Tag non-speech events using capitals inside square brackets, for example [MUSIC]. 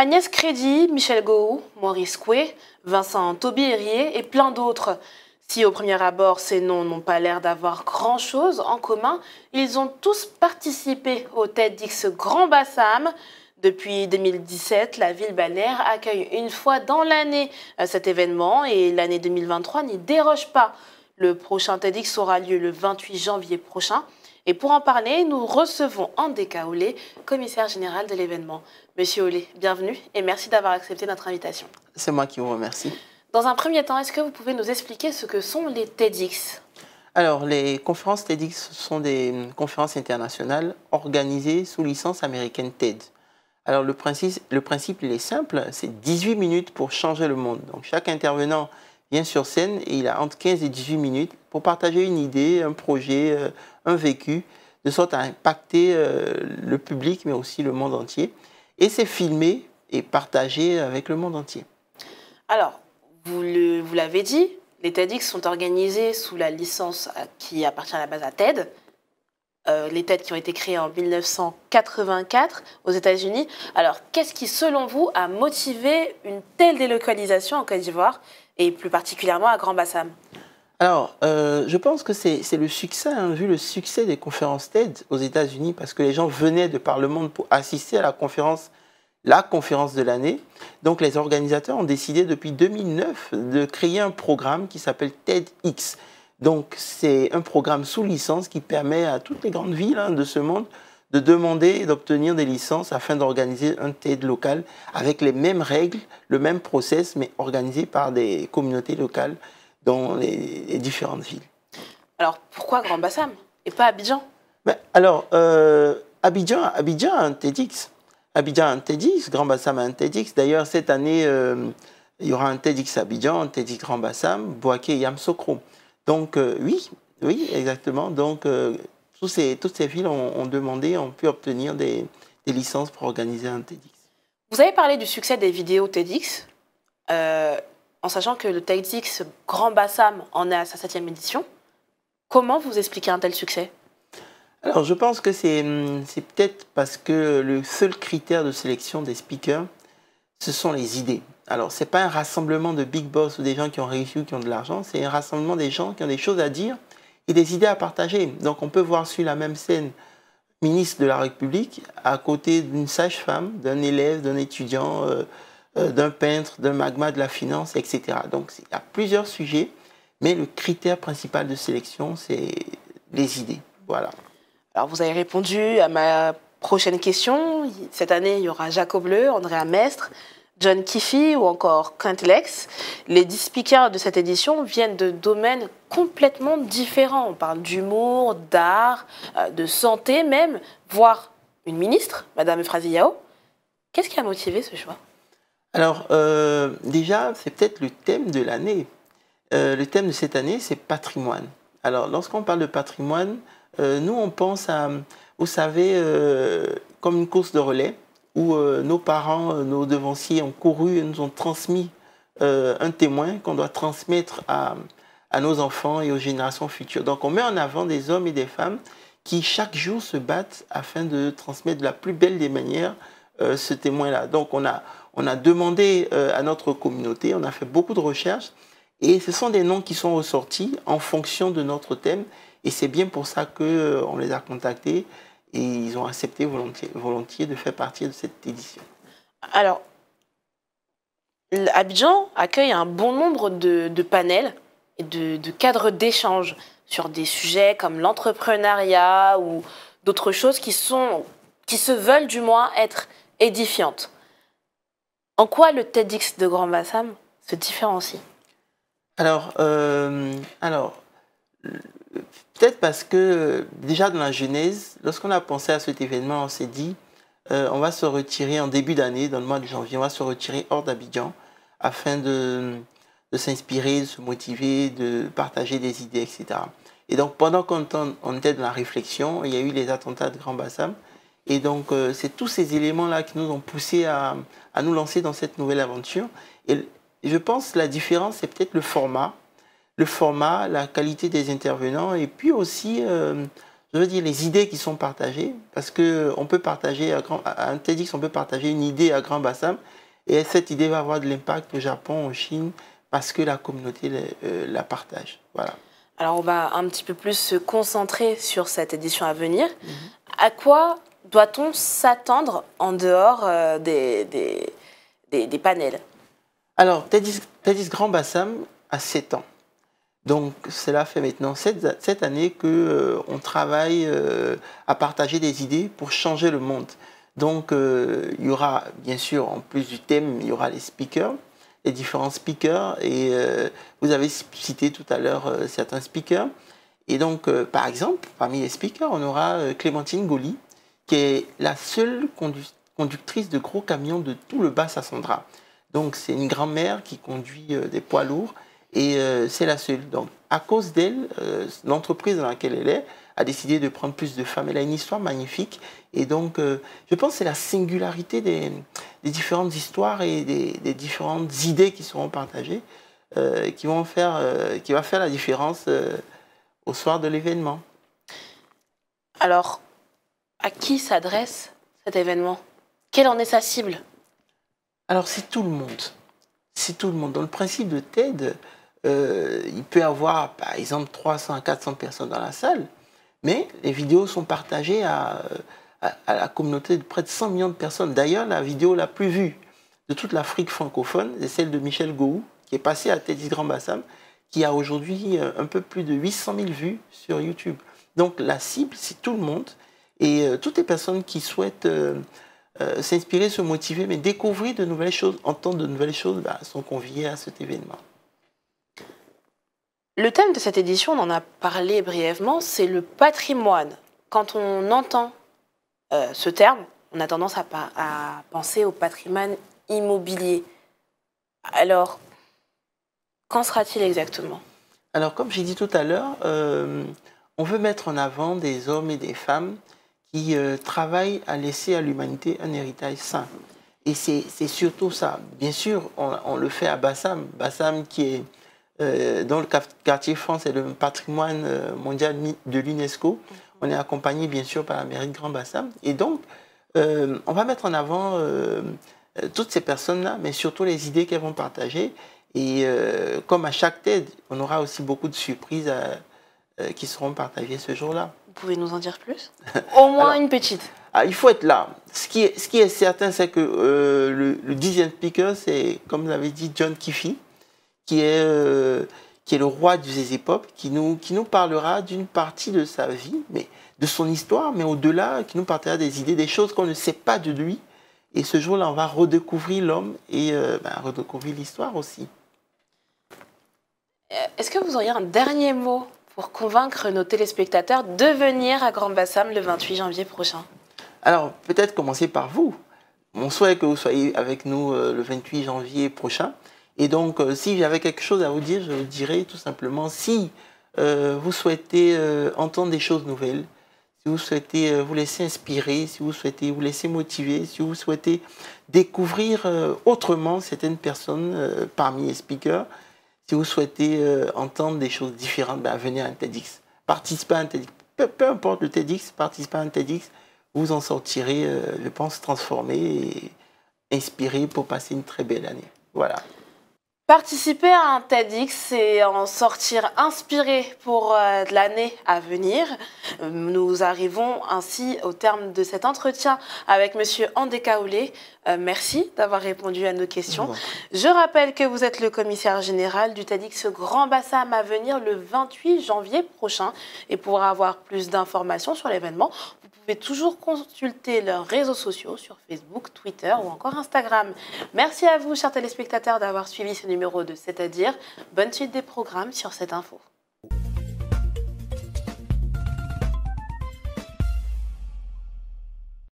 Agnès Crédy, Michel Gou, Maurice Coué, Vincent herrier et plein d'autres. Si au premier abord ces noms n'ont pas l'air d'avoir grand-chose en commun, ils ont tous participé au TEDx Grand Bassam. Depuis 2017, la ville balnéaire accueille une fois dans l'année euh, cet événement et l'année 2023 n'y déroge pas. Le prochain TEDx aura lieu le 28 janvier prochain. Et pour en parler, nous recevons Andé Kaoulé, commissaire général de l'événement. Monsieur Olé, bienvenue et merci d'avoir accepté notre invitation. C'est moi qui vous remercie. Dans un premier temps, est-ce que vous pouvez nous expliquer ce que sont les TEDx Alors, les conférences TEDx sont des conférences internationales organisées sous licence américaine TED. Alors, le principe, le principe il est simple, c'est 18 minutes pour changer le monde. Donc, chaque intervenant vient sur scène et il a entre 15 et 18 minutes pour partager une idée, un projet, euh, un vécu, de sorte à impacter euh, le public, mais aussi le monde entier. Et c'est filmé et partagé avec le monde entier. Alors, vous l'avez dit, les TEDx sont organisés sous la licence qui appartient à la base à TED. Euh, les TED qui ont été créés en 1984 aux États-Unis. Alors, qu'est-ce qui, selon vous, a motivé une telle délocalisation en Côte d'Ivoire et plus particulièrement à Grand Bassam alors, euh, je pense que c'est le succès, hein, vu le succès des conférences TED aux États-Unis, parce que les gens venaient de par le monde pour assister à la conférence, la conférence de l'année. Donc, les organisateurs ont décidé depuis 2009 de créer un programme qui s'appelle TEDx. Donc, c'est un programme sous licence qui permet à toutes les grandes villes hein, de ce monde de demander et d'obtenir des licences afin d'organiser un TED local avec les mêmes règles, le même process, mais organisé par des communautés locales dans les, différentes villes. Alors pourquoi Grand Bassam et pas Abidjan Alors, euh, Abidjan, Abidjan a un TEDx. Abidjan a un TEDx, Grand Bassam a un TEDx. D'ailleurs, cette année, euh, il y aura un TEDx Abidjan, un TEDx Grand Bassam, Boaké et Yamsokro. Donc euh, oui, oui, exactement. Donc toutes ces villes ont, demandé, ont pu obtenir des, licences pour organiser un TEDx. Vous avez parlé du succès des vidéos TEDx en sachant que le TEDx Grand Bassam en est à sa septième édition. Comment vous expliquez un tel succès Alors, je pense que hum, c'est peut-être parce que le seul critère de sélection des speakers, ce sont les idées. Alors, ce n'est pas un rassemblement de big boss ou des gens qui ont réussi ou qui ont de l'argent, c'est un rassemblement des gens qui ont des choses à dire et des idées à partager. Donc, on peut voir sur la même scène ministre de la République à côté d'une sage-femme, d'un élève, d'un étudiant. Euh, euh, d'un peintre, d'un magma de la finance, etc. Donc il y a plusieurs sujets, mais le critère principal de sélection, c'est les idées. Voilà. Alors vous avez répondu à ma prochaine question. Cette année, il y aura Jacob Bleu, Andréa Mestre, John Kiffy ou encore Quintlex. Les 10 speakers de cette édition viennent de domaines complètement différents. On parle d'humour, d'art, euh, de santé même, voire une ministre, Madame Fraziao. Qu'est-ce qui a motivé ce choix alors, euh, déjà, c'est peut-être le thème de l'année. Euh, le thème de cette année, c'est patrimoine. Alors, lorsqu'on parle de patrimoine, euh, nous, on pense à, vous savez, comme une course de relais où nos parents, nos devanciers ont couru et nous ont transmis un témoin qu'on doit transmettre à, nos enfants et aux générations futures. Donc, on met en avant des hommes et des femmes qui, chaque jour, se battent afin de transmettre de la plus belle des manières ce témoin-là. Donc on a, on a demandé euh, à notre communauté, on a fait beaucoup de recherches et ce sont des noms qui sont ressortis en fonction de notre thème et c'est bien pour ça qu'on euh, les a contactés et ils ont accepté volontiers, de faire partie de cette édition. Alors, Abidjan accueille un bon nombre de, panels et de, de cadres d'échange sur des sujets comme l'entrepreneuriat ou d'autres choses qui, sont, qui se veulent du moins être édifiantes. En quoi le TEDx de Grand Bassam se différencie Alors, euh, alors peut-être parce que déjà dans la Genèse, lorsqu'on a pensé à cet événement, on s'est dit, euh, on va se retirer en début d'année, dans le mois de janvier, on va se retirer hors d'Abidjan afin de, s'inspirer, de se motiver, de partager des idées, etc. Et donc pendant qu'on on était dans la réflexion, il y a eu les attentats de Grand Bassam et donc, euh, c'est tous ces éléments-là qui nous ont poussés à, à, nous lancer dans cette nouvelle aventure. Et je pense que la différence, c'est peut-être le format, le format, la qualité des intervenants, et puis aussi, euh, je veux dire, les idées qui sont partagées, parce que on peut partager à, un TEDx, on peut partager une idée à Grand bassin. et cette idée va avoir de l'impact au Japon, en Chine, parce que la communauté euh, la, partage. Voilà. Alors on va un petit peu plus se concentrer sur cette édition à venir. Mhm. À quoi doit-on s'attendre en dehors euh, des, des, des, panels Alors, Tadis Grand Bassam a 7 ans. Donc cela fait maintenant 7 cette année qu'on euh, on travaille euh, à partager des idées pour changer le monde. Donc il y aura bien sûr, en plus du thème, il y aura les speakers, les différents speakers. Et vous avez cité tout à l'heure certains speakers. Et donc par exemple, parmi les speakers, on aura Clémentine Goli, qui est la seule conductrice de gros camions de tout le bas Sassandra. Donc c'est une grand-mère qui conduit euh, des poids lourds et euh, c'est la seule. Donc à cause d'elle, euh, l'entreprise dans laquelle elle est a décidé de prendre plus de femmes. Elle a une histoire magnifique et donc je pense que c'est la singularité des, différentes histoires et des, différentes idées qui seront partagées qui, vont faire, qui va faire la différence au soir de l'événement. Alors, à qui s'adresse cet événement Quelle en est sa cible Alors c'est tout le monde. C'est tout le monde. Dans le principe de TED, euh, il peut y avoir par exemple 300 à 400 personnes dans la salle, mais les vidéos sont partagées à, euh, la communauté de près de 100 millions de personnes. D'ailleurs, la vidéo la plus vue de toute l'Afrique francophone, est celle de Michel Gou, qui est passé à Teddy Grand Bassam, qui a aujourd'hui euh, un peu plus de 800 000 vues sur YouTube. Donc la cible, c'est tout le monde. Et euh, toutes les personnes qui souhaitent euh, euh, s'inspirer, se motiver, mais découvrir de nouvelles choses, entendre de nouvelles choses, bah, sont conviées à cet événement. Le thème de cette édition, on en a parlé brièvement, c'est le patrimoine. Quand on entend ce terme, on a tendance à penser au patrimoine immobilier. Alors, qu'en sera-t-il exactement Alors, comme j'ai dit tout à l'heure, on veut mettre en avant des hommes et des femmes qui euh, travaille à laisser à l'humanité un héritage sain. Et c'est surtout ça. Bien sûr, on, le fait à Bassam. Bassam qui est euh, dans le quartier France et le patrimoine euh, mondial de l'UNESCO. On est accompagné bien sûr par la mairie de Grand Bassam. Et donc, on va mettre en avant toutes ces personnes-là, mais surtout les idées qu'elles vont partager. Et comme à chaque TED, on aura aussi beaucoup de surprises qui seront partagées ce jour-là pouvez nous en dire plus [LAUGHS] Au moins une petite. Ah, il faut être là. Ce qui est, ce qui est certain, c'est que euh, le, dixième speaker, c'est, comme vous l'avez dit John Kiffy, qui est, euh, qui est le roi du ZZ qui nous, qui nous parlera d'une partie de sa vie, mais de son histoire, mais au-delà, qui nous partagera des idées, des choses qu'on ne sait pas de lui. Et ce jour-là, on va redécouvrir l'homme et euh, bah, redécouvrir l'histoire aussi. Est-ce que vous auriez un dernier mot pour convaincre nos téléspectateurs de venir à Grand Bassam le 28 janvier prochain Alors, peut-être commencer par vous. Mon souhait est que vous soyez avec nous euh, le 28 janvier prochain. Et donc, euh, si j'avais quelque chose à vous dire, je vous dirais tout simplement, si euh, vous souhaitez entendre des choses nouvelles, si vous souhaitez vous laisser inspirer, si vous souhaitez vous laisser motiver, si vous souhaitez découvrir autrement certaines personnes parmi les speakers, si vous souhaitez euh, entendre des choses différentes, ben, venez à un TEDx. Participez à un TEDx. Peu, importe le TEDx, participez à un TEDx. Vous en sortirez, euh, je pense, transformé et inspiré pour passer une très belle année. Voilà. Participer à un TEDx, c'est en sortir inspiré pour euh, l'année à venir. Nous arrivons ainsi au terme de cet entretien avec Monsieur Andé Kaoulé. Euh, merci d'avoir répondu à nos questions. Je rappelle que vous êtes le commissaire général du TADIC, ce Grand Bassam à venir le 28 janvier prochain. Et pour avoir plus d'informations sur l'événement, vous pouvez toujours consulter leurs réseaux sociaux sur Facebook, Twitter ou encore Instagram. Merci à vous, chers téléspectateurs, d'avoir suivi ce numéro de C'est-à-dire. Bonne suite des programmes sur cette info.